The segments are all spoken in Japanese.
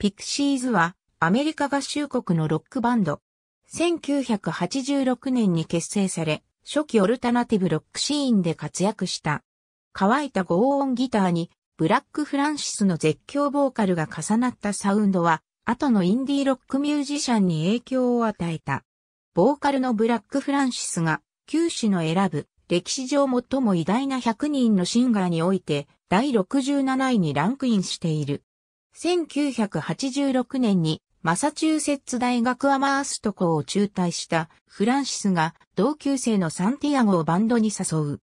ピクシーズはアメリカ合衆国のロックバンド。1986年に結成され、初期オルタナティブロックシーンで活躍した。乾いた合音ギターに、ブラック・フランシスの絶叫ボーカルが重なったサウンドは、後のインディーロックミュージシャンに影響を与えた。ボーカルのブラック・フランシスが、九死の選ぶ、歴史上最も偉大な100人のシンガーにおいて、第67位にランクインしている。1986年にマサチューセッツ大学アマースト校を中退したフランシスが同級生のサンティアゴをバンドに誘う。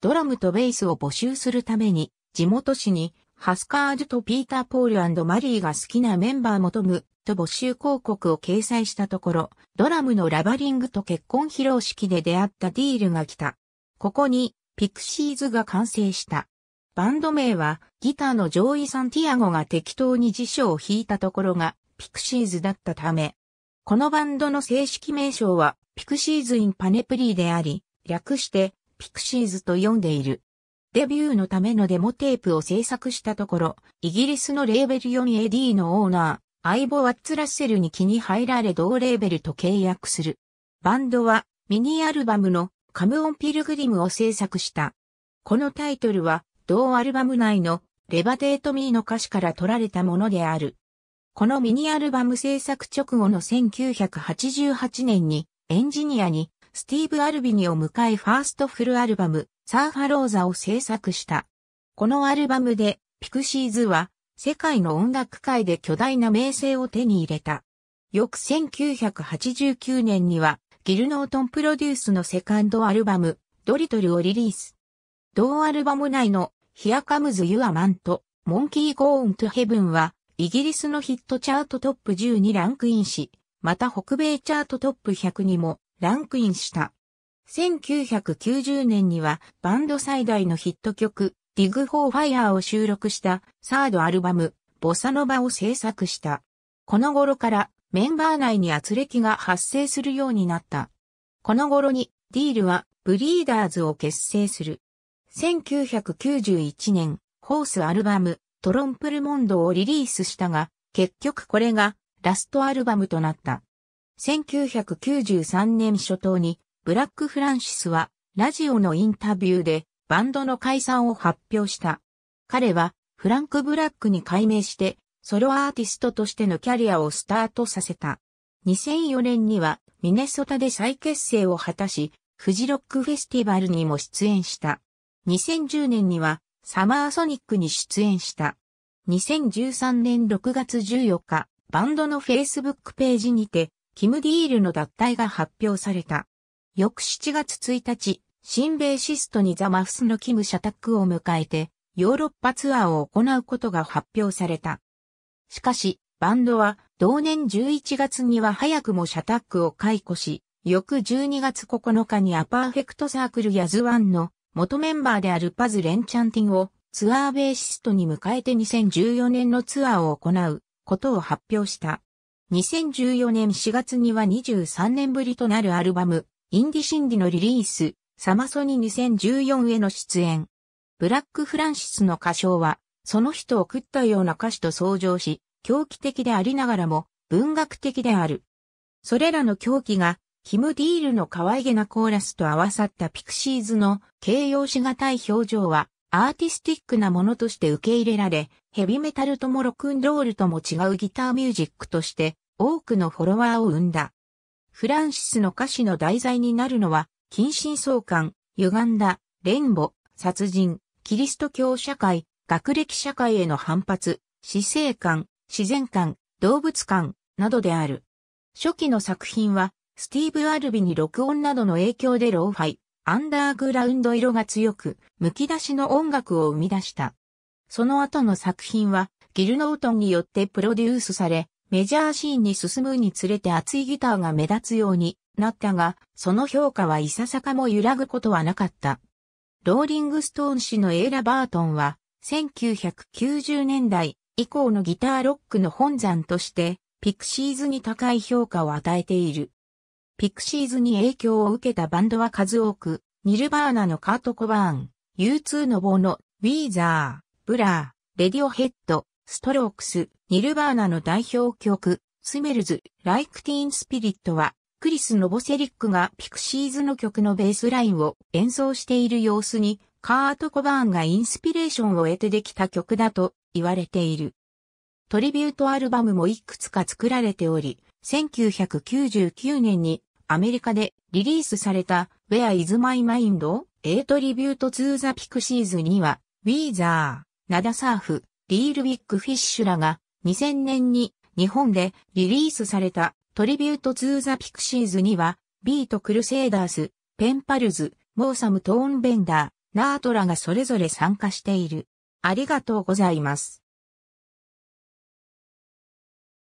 ドラムとベースを募集するために地元市にハスカーュとピーター・ポールマリーが好きなメンバー求むと募集広告を掲載したところ、ドラムのラバリングと結婚披露式で出会ったディールが来た。ここにピクシーズが完成した。バンド名はギターのジョイ・サンティアゴが適当に辞書を引いたところがピクシーズだったため、このバンドの正式名称はピクシーズ・イン・パネプリーであり、略してピクシーズと呼んでいる。デビューのためのデモテープを制作したところ、イギリスのレーベル4に AD のオーナー、アイボ・ワッツ・ラッセルに気に入られ同レーベルと契約する。バンドはミニアルバムのカムオン・ピルグリムを制作した。このタイトルは同アルバム内のレバテートミーの歌詞から取られたものである。このミニアルバム制作直後の1988年にエンジニアにスティーブ・アルビニを迎えファーストフルアルバムサーファローザを制作した。このアルバムでピクシーズは世界の音楽界で巨大な名声を手に入れた。翌1989年にはギルノートンプロデュースのセカンドアルバムドリトルをリリース。同アルバム内の Here Comes Your Man と Monkey g o n to Heaven はイギリスのヒットチャートトップ10にランクインし、また北米チャートトップ100にもランクインした。1990年にはバンド最大のヒット曲 Dig for Fire を収録したサードアルバムボサノバを制作した。この頃からメンバー内に圧力が発生するようになった。この頃にディールはブリーダーズを結成する。1991年、ホースアルバム、トロンプルモンドをリリースしたが、結局これがラストアルバムとなった。1993年初頭に、ブラック・フランシスは、ラジオのインタビューで、バンドの解散を発表した。彼は、フランク・ブラックに改名して、ソロアーティストとしてのキャリアをスタートさせた。2004年には、ミネソタで再結成を果たし、フジロックフェスティバルにも出演した。2010年にはサマーソニックに出演した。2013年6月14日、バンドのフェイスブックページにて、キム・ディールの脱退が発表された。翌7月1日、新ベーシストにザ・マフスのキム・社宅を迎えて、ヨーロッパツアーを行うことが発表された。しかし、バンドは同年11月には早くも社宅を解雇し、翌12月9日にアパーフェクトサークルやズワンの元メンバーであるパズ・レンチャンティンをツアーベーシストに迎えて2014年のツアーを行うことを発表した。2014年4月には23年ぶりとなるアルバム、インディシンディのリリース、サマソニ2014への出演。ブラック・フランシスの歌唱は、その人を食ったような歌詞と相乗し、狂気的でありながらも、文学的である。それらの狂気がキム・ディールの可愛げなコーラスと合わさったピクシーズの形容しがたい表情はアーティスティックなものとして受け入れられ、ヘビメタルともロックンロールとも違うギターミュージックとして多くのフォロワーを生んだ。フランシスの歌詞の題材になるのは、近親相関、歪んだ、連母、殺人、キリスト教社会、学歴社会への反発、死生観、自然観、動物観などである。初期の作品はスティーブ・アルビに録音などの影響でローファイ、アンダーグラウンド色が強く、剥き出しの音楽を生み出した。その後の作品は、ギルノートンによってプロデュースされ、メジャーシーンに進むにつれて熱いギターが目立つようになったが、その評価はいささかも揺らぐことはなかった。ローリングストーン氏のエイラ・バートンは、1990年代以降のギターロックの本山として、ピクシーズに高い評価を与えている。ピクシーズに影響を受けたバンドは数多く、ニルバーナのカート・コバーン、U2 のボーノ、ウィーザー、ブラー、レディオヘッド、ストロークス、ニルバーナの代表曲、スメルズ、ライクティーンスピリットは、クリス・ノボセリックがピクシーズの曲のベースラインを演奏している様子に、カート・コバーンがインスピレーションを得てできた曲だと言われている。トリビュートアルバムもいくつか作られており、1999年にアメリカでリリースされた Where is my mind? A Tribute to the Pixies には、ウィーザー、ナダサーフ、リールビッグフィッシュらが2000年に日本でリリースされたトリビュート・ツー・ザ・ピクシーズには、ビート・クルセイダース、ペンパルズ、モーサム・トーン・ベンダー、ナートラがそれぞれ参加している。ありがとうございます。